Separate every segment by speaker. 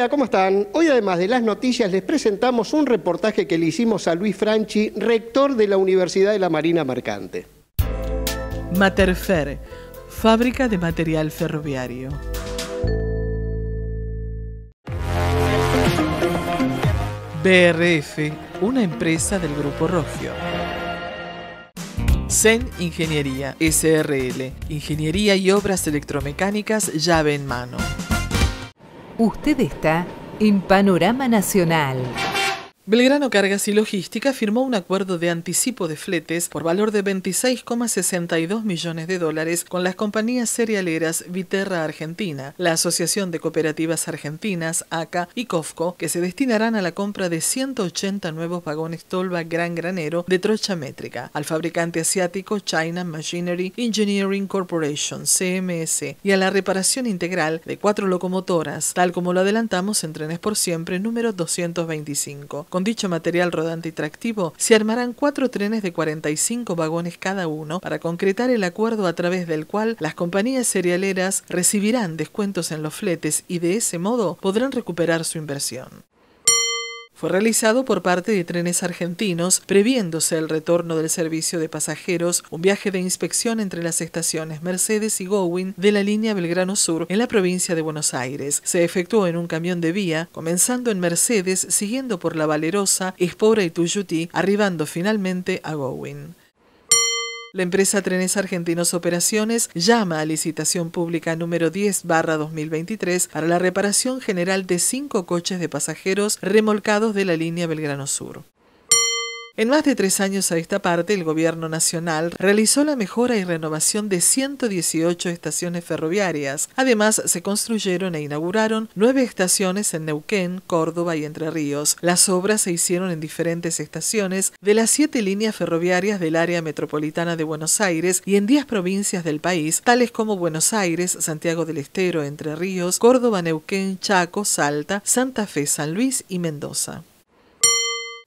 Speaker 1: Hola, ¿cómo están? Hoy además de las noticias les presentamos un reportaje que le hicimos a Luis Franchi, rector de la Universidad de la Marina Mercante.
Speaker 2: Materfer, fábrica de material ferroviario. BRF, una empresa del Grupo Rogio. Sen Ingeniería, SRL, Ingeniería y Obras Electromecánicas llave en mano. Usted está en Panorama Nacional. Belgrano Cargas y Logística firmó un acuerdo de anticipo de fletes por valor de 26,62 millones de dólares con las compañías cerealeras Viterra Argentina, la Asociación de Cooperativas Argentinas, ACA y COFCO, que se destinarán a la compra de 180 nuevos vagones Tolva Gran Granero de trocha métrica al fabricante asiático China Machinery Engineering Corporation, CMS, y a la reparación integral de cuatro locomotoras, tal como lo adelantamos en Trenes por Siempre número 225. Con dicho material rodante y tractivo, se armarán cuatro trenes de 45 vagones cada uno para concretar el acuerdo a través del cual las compañías cerealeras recibirán descuentos en los fletes y de ese modo podrán recuperar su inversión fue realizado por parte de trenes argentinos, previéndose el retorno del servicio de pasajeros, un viaje de inspección entre las estaciones Mercedes y Gowin de la línea Belgrano Sur en la provincia de Buenos Aires. Se efectuó en un camión de vía, comenzando en Mercedes, siguiendo por La Valerosa, Espora y Tuyuti, arribando finalmente a Gowin. La empresa Trenes Argentinos Operaciones llama a licitación pública número 10-2023 para la reparación general de cinco coches de pasajeros remolcados de la línea Belgrano Sur. En más de tres años a esta parte, el Gobierno Nacional realizó la mejora y renovación de 118 estaciones ferroviarias. Además, se construyeron e inauguraron nueve estaciones en Neuquén, Córdoba y Entre Ríos. Las obras se hicieron en diferentes estaciones de las siete líneas ferroviarias del área metropolitana de Buenos Aires y en diez provincias del país, tales como Buenos Aires, Santiago del Estero, Entre Ríos, Córdoba, Neuquén, Chaco, Salta, Santa Fe, San Luis y Mendoza.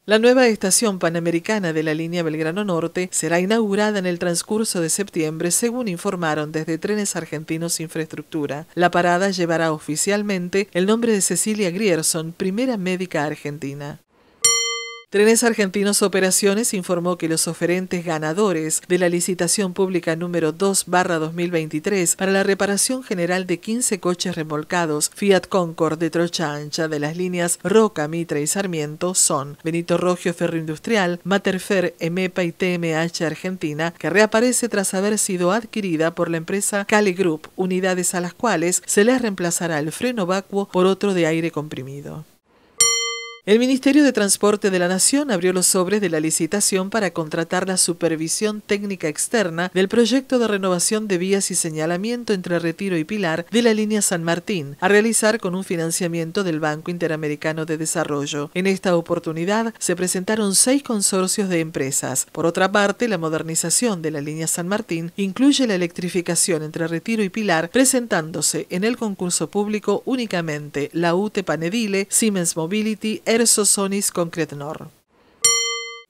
Speaker 2: La nueva estación panamericana de la línea Belgrano Norte será inaugurada en el transcurso de septiembre, según informaron desde Trenes Argentinos Infraestructura. La parada llevará oficialmente el nombre de Cecilia Grierson, primera médica argentina. Trenes Argentinos Operaciones informó que los oferentes ganadores de la licitación pública número 2-2023 para la reparación general de 15 coches remolcados Fiat Concord de trocha ancha de las líneas Roca, Mitra y Sarmiento son Benito Rogio Ferroindustrial, Materfer, EMEPA y TMH Argentina, que reaparece tras haber sido adquirida por la empresa Cali Group, unidades a las cuales se les reemplazará el freno vacuo por otro de aire comprimido. El Ministerio de Transporte de la Nación abrió los sobres de la licitación para contratar la supervisión técnica externa del proyecto de renovación de vías y señalamiento entre Retiro y Pilar de la línea San Martín, a realizar con un financiamiento del Banco Interamericano de Desarrollo. En esta oportunidad se presentaron seis consorcios de empresas. Por otra parte, la modernización de la línea San Martín incluye la electrificación entre Retiro y Pilar, presentándose en el concurso público únicamente la UTE Panedile, Siemens Mobility er is so sonies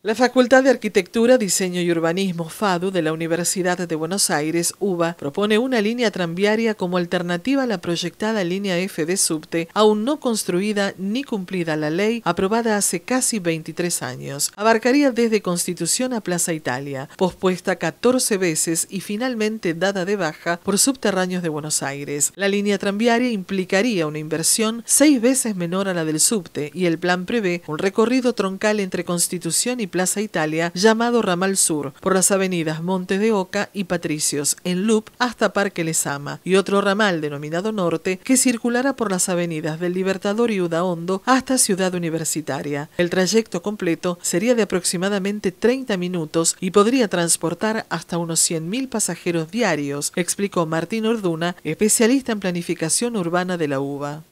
Speaker 2: La Facultad de Arquitectura, Diseño y Urbanismo FADU de la Universidad de Buenos Aires, UBA, propone una línea tranviaria como alternativa a la proyectada línea F de subte, aún no construida ni cumplida la ley aprobada hace casi 23 años. Abarcaría desde Constitución a Plaza Italia, pospuesta 14 veces y finalmente dada de baja por subterráneos de Buenos Aires. La línea tranviaria implicaría una inversión seis veces menor a la del subte y el plan prevé un recorrido troncal entre Constitución y Plaza Italia, llamado Ramal Sur, por las avenidas Monte de Oca y Patricios, en loop hasta Parque Lezama, y otro ramal denominado Norte, que circulará por las avenidas del Libertador y Udaondo hasta Ciudad Universitaria. El trayecto completo sería de aproximadamente 30 minutos y podría transportar hasta unos 100.000 pasajeros diarios, explicó Martín Orduna, especialista en planificación urbana de la UBA.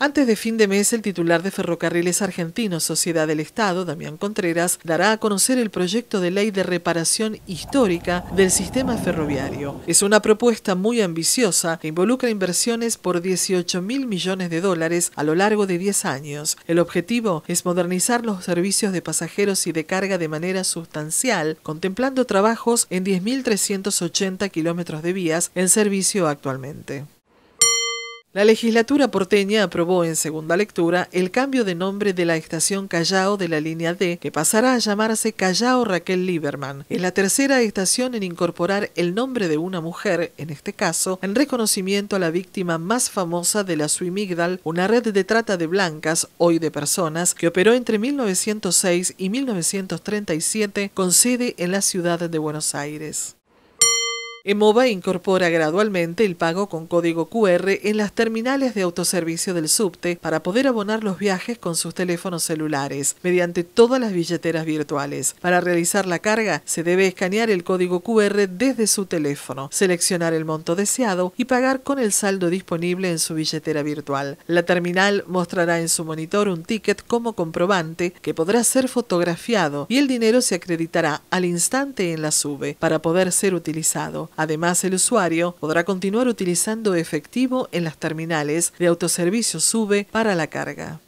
Speaker 2: Antes de fin de mes, el titular de Ferrocarriles Argentinos, Sociedad del Estado, Damián Contreras, dará a conocer el proyecto de ley de reparación histórica del sistema ferroviario. Es una propuesta muy ambiciosa que involucra inversiones por 18 mil millones de dólares a lo largo de 10 años. El objetivo es modernizar los servicios de pasajeros y de carga de manera sustancial, contemplando trabajos en 10.380 kilómetros de vías en servicio actualmente. La legislatura porteña aprobó en segunda lectura el cambio de nombre de la estación Callao de la línea D, que pasará a llamarse Callao Raquel Lieberman. Es la tercera estación en incorporar el nombre de una mujer, en este caso, en reconocimiento a la víctima más famosa de la Migdal, una red de trata de blancas, hoy de personas, que operó entre 1906 y 1937 con sede en la ciudad de Buenos Aires. EMOVA incorpora gradualmente el pago con código QR en las terminales de autoservicio del subte para poder abonar los viajes con sus teléfonos celulares mediante todas las billeteras virtuales. Para realizar la carga se debe escanear el código QR desde su teléfono, seleccionar el monto deseado y pagar con el saldo disponible en su billetera virtual. La terminal mostrará en su monitor un ticket como comprobante que podrá ser fotografiado y el dinero se acreditará al instante en la SUBE para poder ser utilizado. Además, el usuario podrá continuar utilizando efectivo en las terminales de autoservicio SUBE para la carga.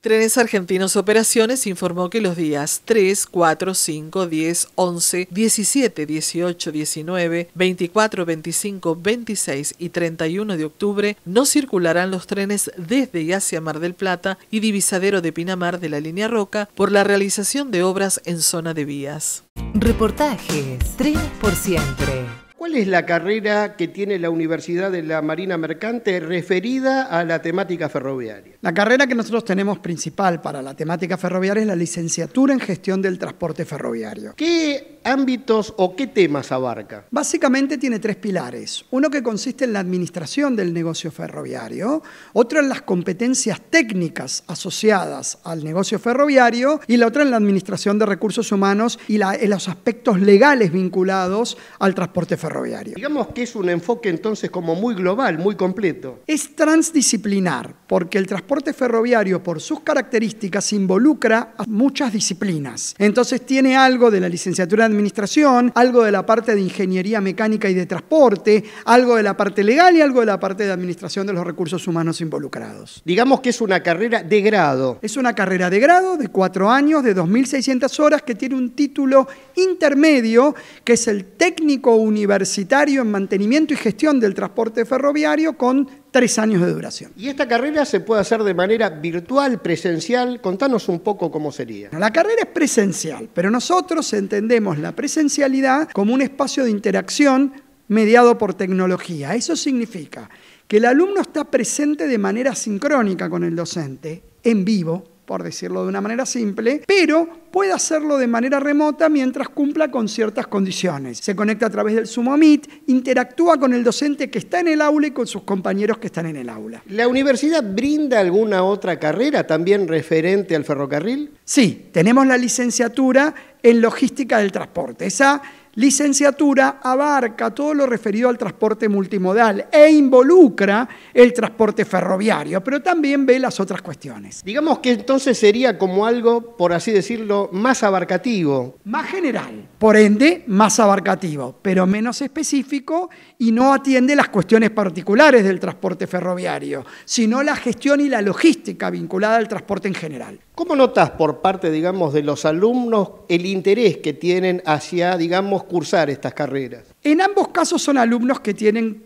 Speaker 2: Trenes Argentinos Operaciones informó que los días 3, 4, 5, 10, 11, 17, 18, 19, 24, 25, 26 y 31 de octubre no circularán los trenes desde y hacia Mar del Plata y Divisadero de Pinamar de la línea Roca por la realización de obras en zona de vías.
Speaker 1: Reportajes. Tres por siempre. ¿Cuál es la carrera que tiene la Universidad de la Marina Mercante referida a la temática ferroviaria?
Speaker 3: La carrera que nosotros tenemos principal para la temática ferroviaria es la licenciatura en gestión del transporte ferroviario. ¿Qué ámbitos o qué temas abarca? Básicamente tiene tres pilares. Uno que consiste en la administración del negocio ferroviario, otro en las competencias técnicas asociadas al negocio ferroviario y la otra en la administración de recursos humanos y en los aspectos legales vinculados al transporte ferroviario. Digamos que es un enfoque entonces como muy global, muy completo. Es transdisciplinar, porque el transporte ferroviario por sus características involucra a muchas disciplinas. Entonces tiene algo de la licenciatura de administración, algo de la parte de ingeniería mecánica y de transporte, algo de la parte legal y algo de la parte de administración de los recursos humanos involucrados. Digamos que es una carrera de grado. Es una carrera de grado de cuatro años, de 2.600 horas, que tiene un título intermedio, que es el técnico universitario universitario en mantenimiento y gestión del transporte ferroviario con tres años de duración. ¿Y esta carrera se puede hacer de manera virtual, presencial? Contanos un poco cómo sería. La carrera es presencial, pero nosotros entendemos la presencialidad como un espacio de interacción mediado por tecnología. Eso significa que el alumno está presente de manera sincrónica con el docente, en vivo, por decirlo de una manera simple, pero puede hacerlo de manera remota mientras cumpla con ciertas condiciones. Se conecta a través del Sumo Meet, interactúa con el docente que está en el aula y con sus compañeros que están en el aula. ¿La universidad brinda alguna otra carrera también referente al ferrocarril? Sí, tenemos la licenciatura en logística del transporte. Esa licenciatura abarca todo lo referido al transporte multimodal e involucra el transporte ferroviario, pero también ve las otras cuestiones. Digamos que entonces sería como algo, por así decirlo, más abarcativo. Más general, por ende, más abarcativo, pero menos específico y no atiende las cuestiones particulares del transporte ferroviario, sino la gestión y la logística vinculada al transporte en general.
Speaker 1: ¿Cómo notas por parte, digamos, de los
Speaker 3: alumnos el interés que tienen hacia, digamos, cursar estas carreras. En ambos casos son alumnos que tienen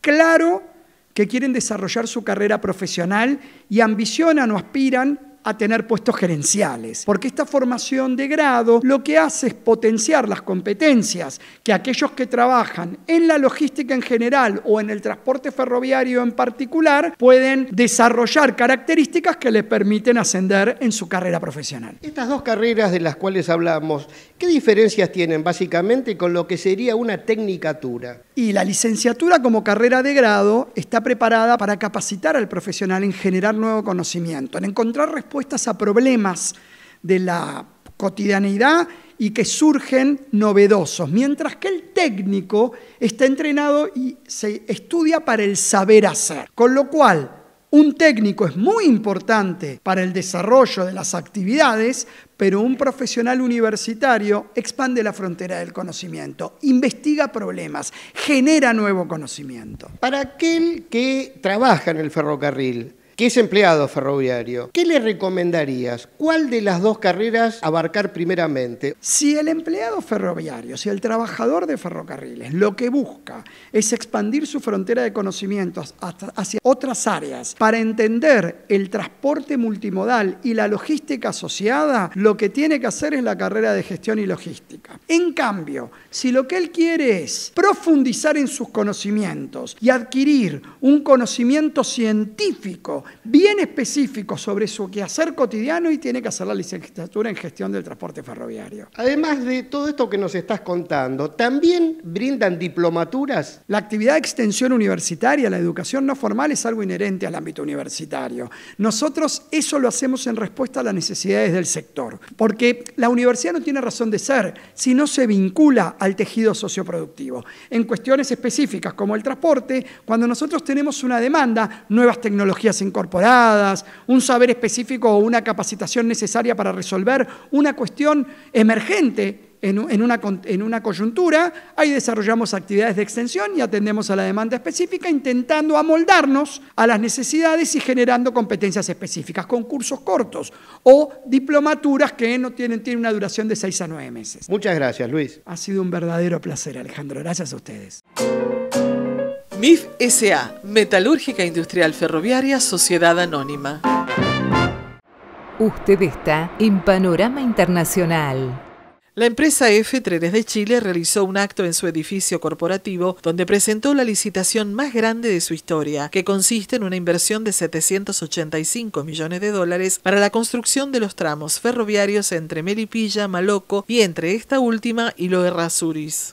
Speaker 3: claro que quieren desarrollar su carrera profesional y ambicionan o aspiran a tener puestos gerenciales, porque esta formación de grado lo que hace es potenciar las competencias que aquellos que trabajan en la logística en general o en el transporte ferroviario en particular pueden desarrollar características que les permiten ascender en su carrera profesional.
Speaker 1: Estas dos carreras de las cuales hablamos, ¿qué diferencias tienen básicamente con lo que sería una tecnicatura?
Speaker 3: Y la licenciatura como carrera de grado está preparada para capacitar al profesional en generar nuevo conocimiento, en encontrar respuestas a problemas de la cotidianidad y que surgen novedosos, mientras que el técnico está entrenado y se estudia para el saber hacer. Con lo cual, un técnico es muy importante para el desarrollo de las actividades, pero un profesional universitario expande la frontera del conocimiento, investiga problemas, genera nuevo conocimiento.
Speaker 1: Para aquel que trabaja en el ferrocarril, que es empleado ferroviario, ¿qué le recomendarías? ¿Cuál de las dos carreras abarcar
Speaker 3: primeramente? Si el empleado ferroviario, si el trabajador de ferrocarriles lo que busca es expandir su frontera de conocimientos hacia otras áreas para entender el transporte multimodal y la logística asociada, lo que tiene que hacer es la carrera de gestión y logística. En cambio, si lo que él quiere es profundizar en sus conocimientos y adquirir un conocimiento científico bien específico sobre su quehacer cotidiano y tiene que hacer la licenciatura en gestión del transporte ferroviario. Además de todo esto que nos estás contando, ¿también brindan diplomaturas? La actividad de extensión universitaria, la educación no formal es algo inherente al ámbito universitario. Nosotros eso lo hacemos en respuesta a las necesidades del sector, porque la universidad no tiene razón de ser si no se vincula al tejido socioproductivo. En cuestiones específicas como el transporte, cuando nosotros tenemos una demanda, nuevas tecnologías en incorporadas, un saber específico o una capacitación necesaria para resolver una cuestión emergente en, una, coyuntura, ahí desarrollamos actividades de extensión y atendemos a la demanda específica intentando amoldarnos a las necesidades y generando competencias específicas, concursos cortos o diplomaturas que no tienen, tienen una duración de seis a nueve meses. Muchas gracias, Luis. Ha sido un verdadero placer, Alejandro. Gracias a ustedes.
Speaker 2: MIF SA, Metalúrgica Industrial Ferroviaria Sociedad Anónima.
Speaker 1: Usted está en Panorama
Speaker 2: Internacional. La empresa F 3 de Chile realizó un acto en su edificio corporativo donde presentó la licitación más grande de su historia, que consiste en una inversión de 785 millones de dólares para la construcción de los tramos ferroviarios entre Melipilla, Maloco y entre esta última y Lo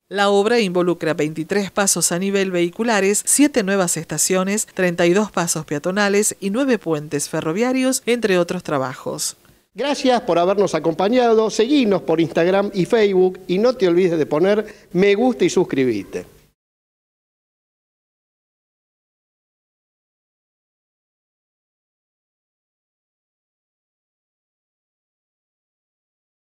Speaker 2: La obra involucra 23 pasos a nivel vehiculares, 7 nuevas estaciones, 32 pasos peatonales y 9 puentes ferroviarios, entre otros trabajos.
Speaker 1: Gracias por habernos acompañado, seguinos por Instagram y Facebook y no te olvides de poner me gusta y suscribirte.